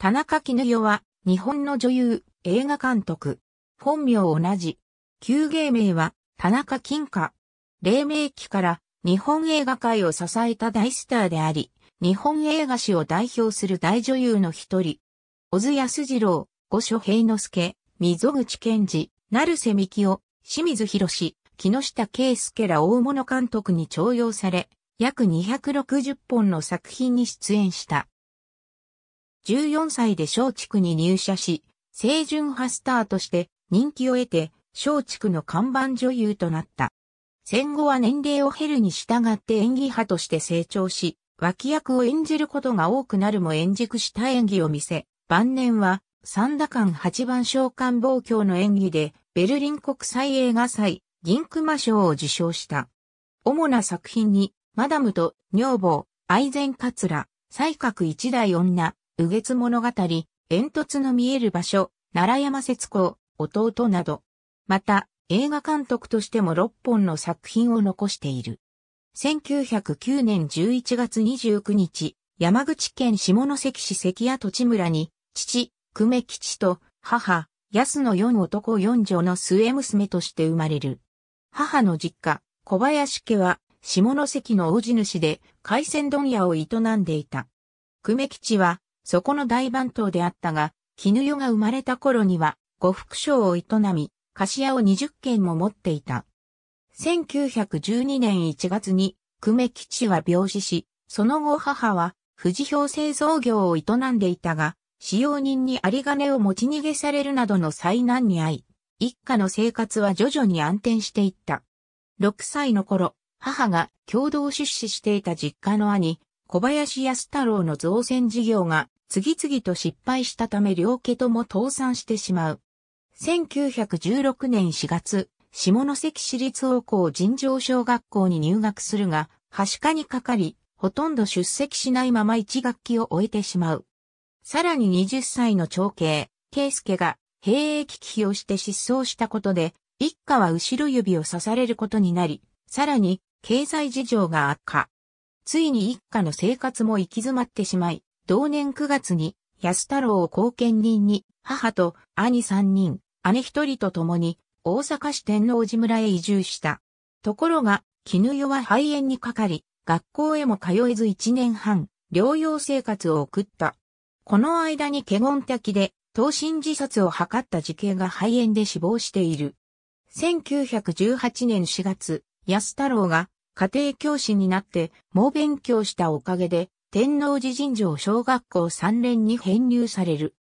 田中絹代は、日本の女優、映画監督。本名同じ。旧芸名は、田中金華。黎明期から、日本映画界を支えた大スターであり、日本映画史を代表する大女優の一人。小津安二郎、五所平之助、溝口健二、成瀬幹夫、清水博士、木下圭介ら大物監督に徴用され、約260本の作品に出演した。14歳で松竹に入社し、清純派スターとして人気を得て、松竹の看板女優となった。戦後は年齢を減るに従って演技派として成長し、脇役を演じることが多くなるも演じくした演技を見せ、晩年は三打間八番召喚望郷の演技で、ベルリン国際映画祭、銀熊賞を受賞した。主な作品に、マダムと女房、愛禅カツラ、才覚一代女、右月物語、煙突の見える場所、奈良山節子、弟など。また、映画監督としても6本の作品を残している。1909年11月29日、山口県下関市関跡地村に、父、久米吉と母、安の4男4女の末娘として生まれる。母の実家、小林家は、下関の大地主で海鮮問屋を営んでいた。久米吉は、そこの大番頭であったが、絹代が生まれた頃には、呉服商を営み、菓子屋を20軒も持っていた。1912年1月に、久米吉は病死し、その後母は、富士氷製造業を営んでいたが、使用人に有金を持ち逃げされるなどの災難に遭い、一家の生活は徐々に安定していった。6歳の頃、母が共同出資していた実家の兄、小林安太郎の造船事業が次々と失敗したため両家とも倒産してしまう。1916年4月、下関市立王校尋常小学校に入学するが、はしかにかかり、ほとんど出席しないまま一学期を終えてしまう。さらに20歳の長兄、圭介が、兵役危機をして失踪したことで、一家は後ろ指を刺されることになり、さらに、経済事情が悪化。ついに一家の生活も行き詰まってしまい、同年9月に安太郎を後見人に母と兄3人、姉1人と共に大阪市天王寺村へ移住した。ところが、絹代は肺炎にかかり、学校へも通えず1年半、療養生活を送った。この間に華厳滝で、等身自殺を図った時刑が肺炎で死亡している。1918年4月、安太郎が家庭教師になって猛勉強したおかげで天王寺神城小学校3連に編入される。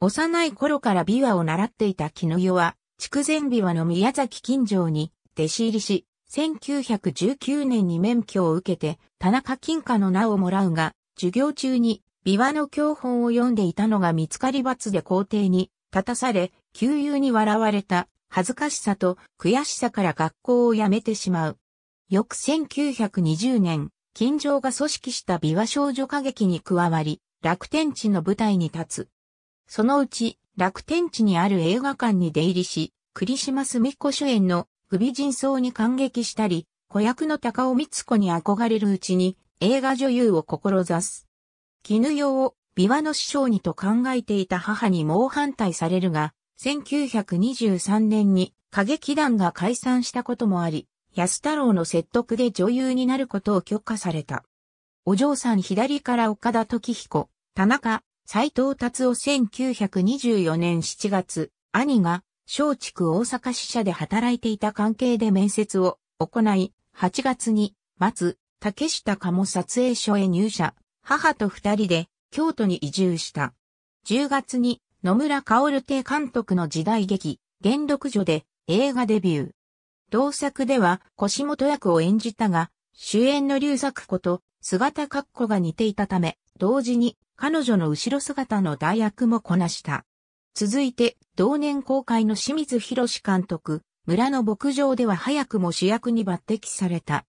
幼い頃から琵琶を習っていた木の世は、筑前琵琶の宮崎近城に弟子入りし、1919年に免許を受けて、田中金貨の名をもらうが、授業中に琵琶の教本を読んでいたのが見つかり罰で校庭に立たされ、旧友に笑われた恥ずかしさと悔しさから学校を辞めてしまう。翌1920年、金城が組織した美和少女歌劇に加わり、楽天地の舞台に立つ。そのうち、楽天地にある映画館に出入りし、クリス・島澄子主演の不備人相に感激したり、子役の高尾光子に憧れるうちに映画女優を志す。絹代を美和の師匠にと考えていた母に猛反対されるが、1923年に歌劇団が解散したこともあり、安太郎の説得で女優になることを許可された。お嬢さん左から岡田時彦、田中、斎藤達夫1924年7月、兄が松竹大阪支社で働いていた関係で面接を行い、8月に、松、竹下鴨撮影所へ入社、母と二人で京都に移住した。10月に野村薫亭監督の時代劇、元禄女で映画デビュー。同作では、腰元役を演じたが、主演の劉作子と姿格好が似ていたため、同時に彼女の後ろ姿の代役もこなした。続いて、同年公開の清水博監督、村の牧場では早くも主役に抜擢された。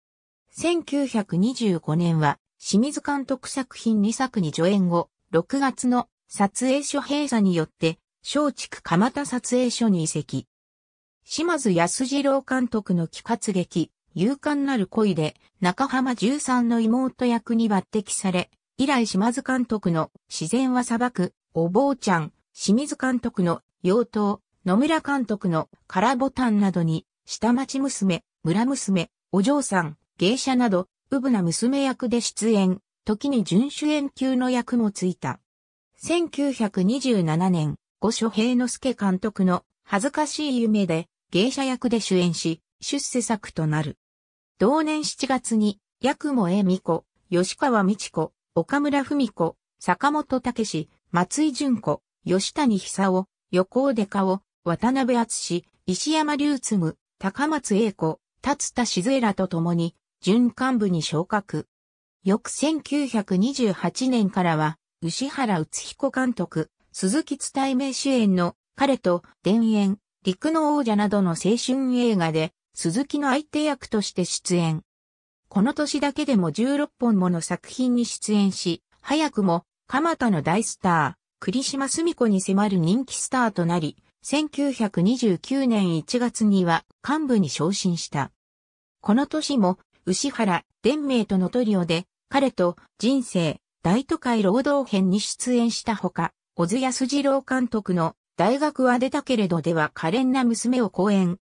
1925年は、清水監督作品2作に助演後、6月の撮影所閉鎖によって、松竹蒲田撮影所に移籍。島津康次郎監督の気活劇、勇敢なる恋で、中浜十三の妹役に抜擢され、以来島津監督の自然は裁く、お坊ちゃん、清水監督の妖刀、野村監督のカラボタンなどに、下町娘、村娘、お嬢さん、芸者など、うぶな娘役で出演、時に準主演級の役もついた。1927年、五所平之助監督の恥ずかしい夢で、芸者役で主演し、出世作となる。同年7月に、八雲恵美子、吉川美智子、岡村文子、坂本武史、松井淳子、吉谷久夫、横尾で顔、渡辺厚石山隆次、高松栄子、達田静江らと共に、準幹部に昇格。翌1928年からは、牛原宇津彦監督、鈴木伝え名主演の彼と田園、陸の王者などの青春映画で、鈴木の相手役として出演。この年だけでも16本もの作品に出演し、早くも、蒲田の大スター、栗島澄子に迫る人気スターとなり、1929年1月には幹部に昇進した。この年も、牛原、伝明とのトリオで、彼と人生、大都会労働編に出演したほか、小津安二郎監督の大学は出たけれどでは可憐な娘を講演。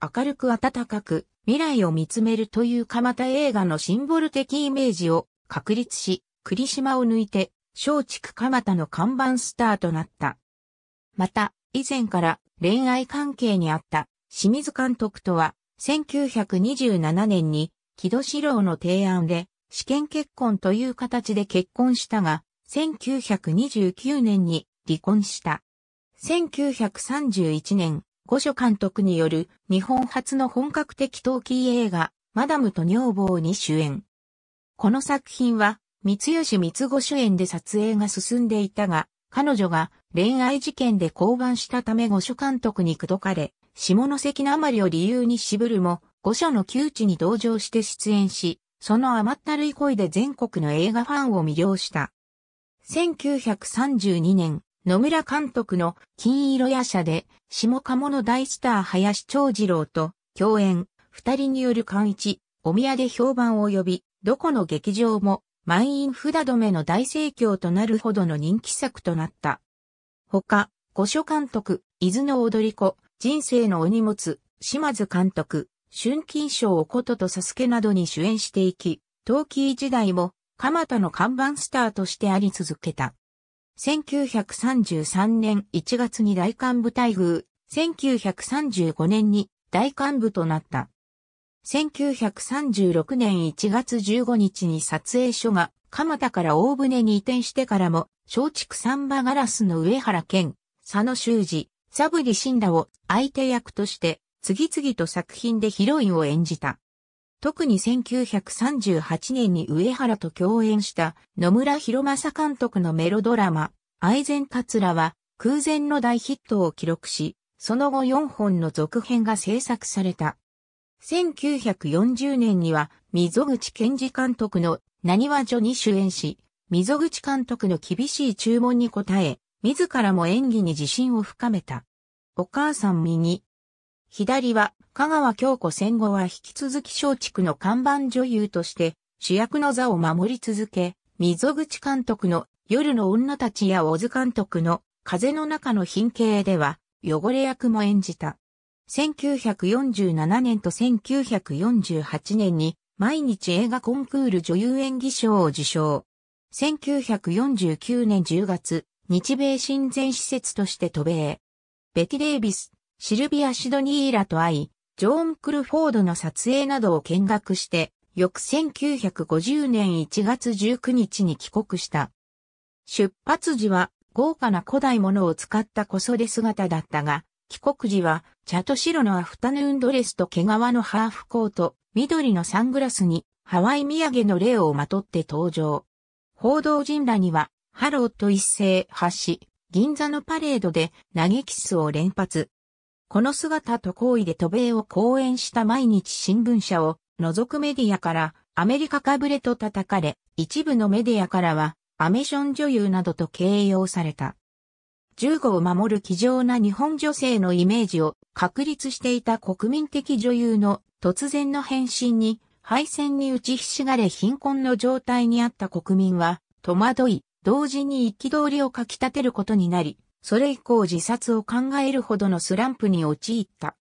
明るく温かく未来を見つめるという蒲田映画のシンボル的イメージを確立し、栗島を抜いて松竹蒲田の看板スターとなった。また、以前から恋愛関係にあった清水監督とは1927年に木戸史郎の提案で試験結婚という形で結婚したが、1929年に離婚した。1931年、五所監督による日本初の本格的陶器映画、マダムと女房に主演。この作品は、三吉三五主演で撮影が進んでいたが、彼女が恋愛事件で降板したため五所監督に口説かれ、下関の余りを理由に渋るも、五所の窮地に同情して出演し、その甘ったるい声で全国の映画ファンを魅了した。1932年、野村監督の金色夜叉で、下鴨の大スター林長次郎と共演、二人による寛一、お宮で評判を呼び、どこの劇場も満員札止めの大盛況となるほどの人気作となった。他、五所監督、伊豆の踊り子、人生のお荷物、島津監督、春金賞おこととサスケなどに主演していき、陶器時代も、蒲田の看板スターとしてあり続けた。1933年1月に大幹部待遇、1935年に大幹部となった。1936年1月15日に撮影所が蒲田から大船に移転してからも、松竹三馬ガラスの上原健、佐野修二、サブリ・シンラを相手役として、次々と作品でヒロインを演じた。特に1938年に上原と共演した野村博正監督のメロドラマ、愛禅カツラは空前の大ヒットを記録し、その後4本の続編が制作された。1940年には溝口健二監督の何は女に主演し、溝口監督の厳しい注文に応え、自らも演技に自信を深めた。お母さん右。左は香川京子戦後は引き続き松竹の看板女優として主役の座を守り続け、溝口監督の夜の女たちや小津監督の風の中の品形では汚れ役も演じた。1947年と1948年に毎日映画コンクール女優演技賞を受賞。1949年10月、日米親善施設として渡米。ベティ・デイビス、シルビア・シドニーラと会い、ジョーン・クルフォードの撮影などを見学して、翌1950年1月19日に帰国した。出発時は豪華な古代物を使った小袖姿だったが、帰国時は茶と白のアフタヌーンドレスと毛皮のハーフコート、緑のサングラスにハワイ土産の霊をまとって登場。報道陣らには、ハローと一斉発し、銀座のパレードで投げキスを連発。この姿と行為で渡米を講演した毎日新聞社を除くメディアからアメリカかぶれと叩かれ、一部のメディアからはアメション女優などと形容された。銃後を守る気丈な日本女性のイメージを確立していた国民的女優の突然の変身に敗戦に打ちひしがれ貧困の状態にあった国民は戸惑い、同時に憤りをかき立てることになり、それ以降自殺を考えるほどのスランプに陥った。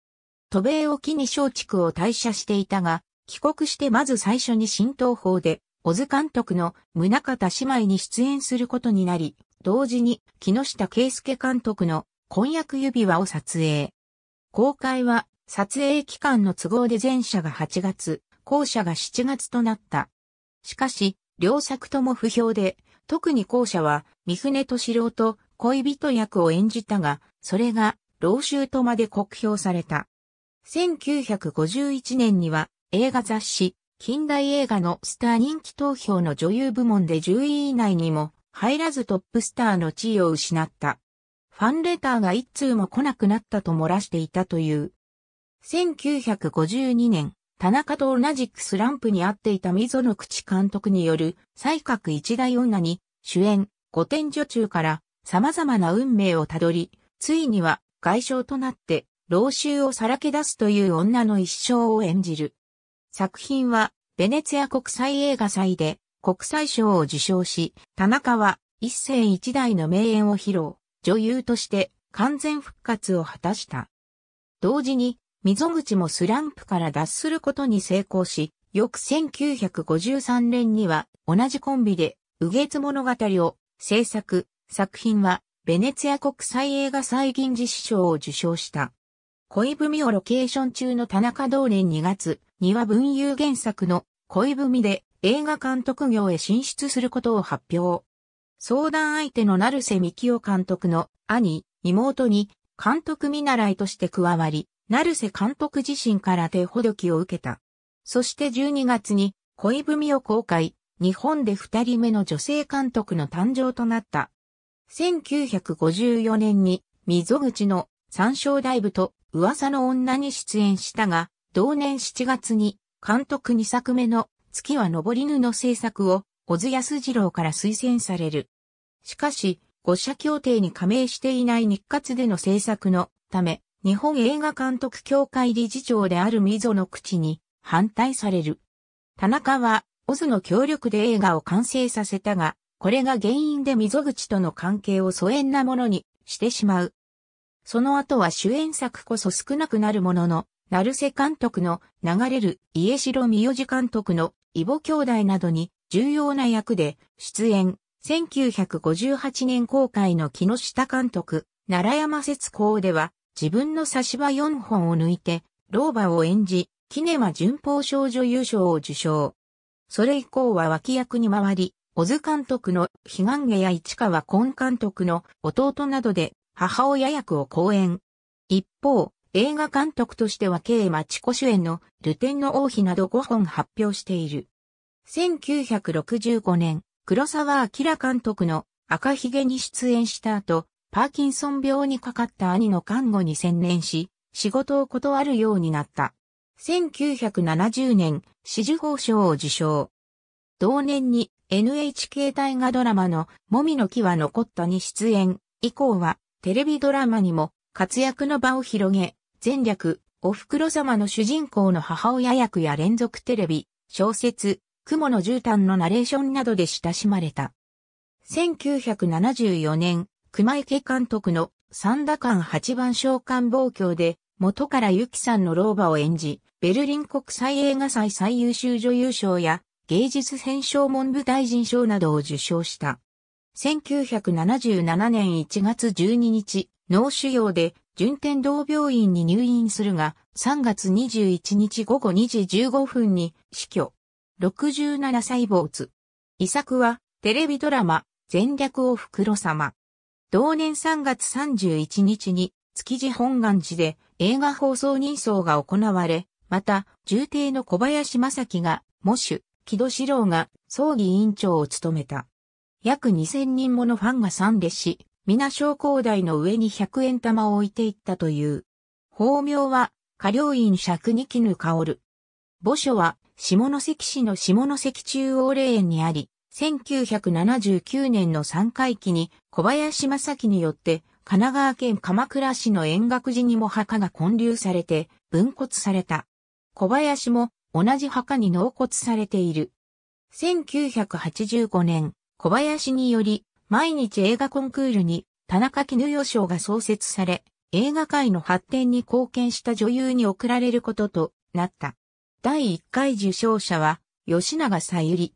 渡米を機に松竹を退社していたが、帰国してまず最初に新東宝で、小津監督の宗方姉妹に出演することになり、同時に木下圭介監督の婚約指輪を撮影。公開は撮影期間の都合で前者が8月、後者が7月となった。しかし、両作とも不評で、特に後者は、三船敏郎と恋人役を演じたが、それが、老衆とまで酷評された。1951年には、映画雑誌、近代映画のスター人気投票の女優部門で10位以内にも入らずトップスターの地位を失った。ファンレターが一通も来なくなったと漏らしていたという。1952年、田中と同じくスランプに会っていた溝野口監督による、才覚一大女に、主演、五天女中から、様々な運命をたどり、ついには外傷となって老衆をさらけ出すという女の一生を演じる。作品はベネツィア国際映画祭で国際賞を受賞し、田中は一世一代の名演を披露、女優として完全復活を果たした。同時に、溝口もスランプから脱することに成功し、翌1953年には同じコンビで、右月物語を制作、作品は、ベネツィア国際映画祭銀次子賞を受賞した。恋文をロケーション中の田中同年2月には文雄原作の恋文で映画監督業へ進出することを発表。相談相手の成瀬幹夫監督の兄、妹に監督見習いとして加わり、成瀬監督自身から手ほどきを受けた。そして12月に恋文を公開、日本で2人目の女性監督の誕生となった。1954年に溝口の三章ライブと噂の女に出演したが、同年7月に監督2作目の月は登りぬの制作を小津安二郎から推薦される。しかし、五社協定に加盟していない日活での制作のため、日本映画監督協会理事長である溝の口に反対される。田中は、オズの協力で映画を完成させたが、これが原因で溝口との関係を疎遠なものにしてしまう。その後は主演作こそ少なくなるものの、成瀬監督の流れる家城三代監督の異母兄弟などに重要な役で出演。1958年公開の木下監督、奈良山節公では自分の差し場4本を抜いて、老婆を演じ、キネマ順法少女優賞を受賞。それ以降は脇役に回り、小津監督の悲願家や市川昆監督の弟などで母親役を講演。一方、映画監督としては K 町子主演のルテンの王妃など5本発表している。1965年、黒沢明監督の赤ひげに出演した後、パーキンソン病にかかった兄の看護に専念し、仕事を断るようになった。1970年、紫綬褒章を受賞。同年に NHK 大河ドラマのもみの木は残ったに出演、以降はテレビドラマにも活躍の場を広げ、前略、お袋様の主人公の母親役や連続テレビ、小説、雲の絨毯のナレーションなどで親しまれた。1974年、熊池監督の三田館八番召喚望郷で、元からゆきさんの老婆を演じ、ベルリン国際映画祭最優秀女優賞や、芸術編賞文部大臣賞などを受賞した。1977年1月12日、脳腫瘍で順天堂病院に入院するが、3月21日午後2時15分に死去。67歳没。遺作は、テレビドラマ、全略を袋様。同年3月31日に、築地本願寺で映画放送人相が行われ、また、重帝の小林正樹が、模種。木戸志郎が葬儀委員長を務めた。約2000人ものファンが参列し、皆昇降台の上に100円玉を置いていったという。法名は、下領院尺に絹薫。墓所は、下関市の下関中央霊園にあり、1979年の3回期に小林正樹によって神奈川県鎌倉市の円楽寺にも墓が建立されて分骨された。小林も同じ墓に納骨されている。1985年、小林により、毎日映画コンクールに田中絹代賞が創設され、映画界の発展に貢献した女優に贈られることとなった。第1回受賞者は、吉永さゆり。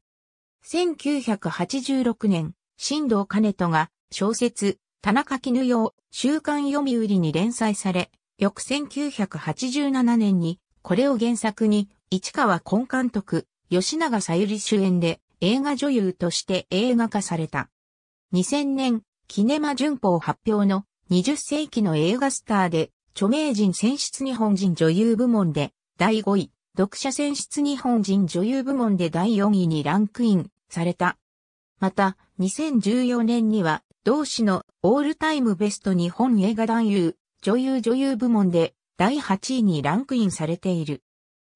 1986年、新藤兼人が小説、田中絹代週刊読売に連載され、翌1987年にこれを原作に市川根監督、吉永さゆり主演で映画女優として映画化された。2000年、キネマ旬報発表の20世紀の映画スターで、著名人選出日本人女優部門で第5位、読者選出日本人女優部門で第4位にランクインされた。また、2014年には、同志のオールタイムベスト日本映画男優、女優女優部門で第8位にランクインされている。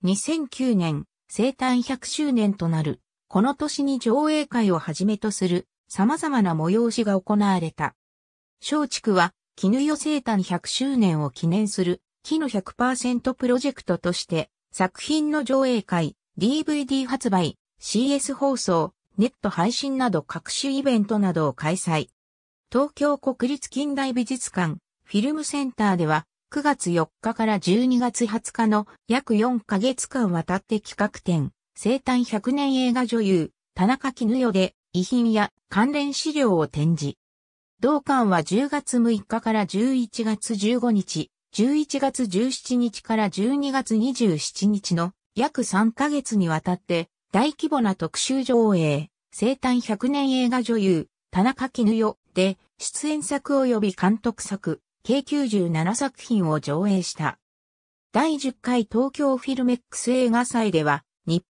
2009年、生誕100周年となる、この年に上映会をはじめとする様々な催しが行われた。松竹は、絹代生誕100周年を記念する、絹100%プロジェクトとして、作品の上映会、DVD 発売、CS 放送、ネット配信など各種イベントなどを開催。東京国立近代美術館、フィルムセンターでは、9月4日から12月20日の約4ヶ月間渡って企画展、生誕100年映画女優、田中絹代で遺品や関連資料を展示。同館は10月6日から11月15日、11月17日から12月27日の約3ヶ月にわたって大規模な特集上映、生誕100年映画女優、田中絹代で出演作及び監督作、計97作品を上映した。第10回東京フィルメックス映画祭では、日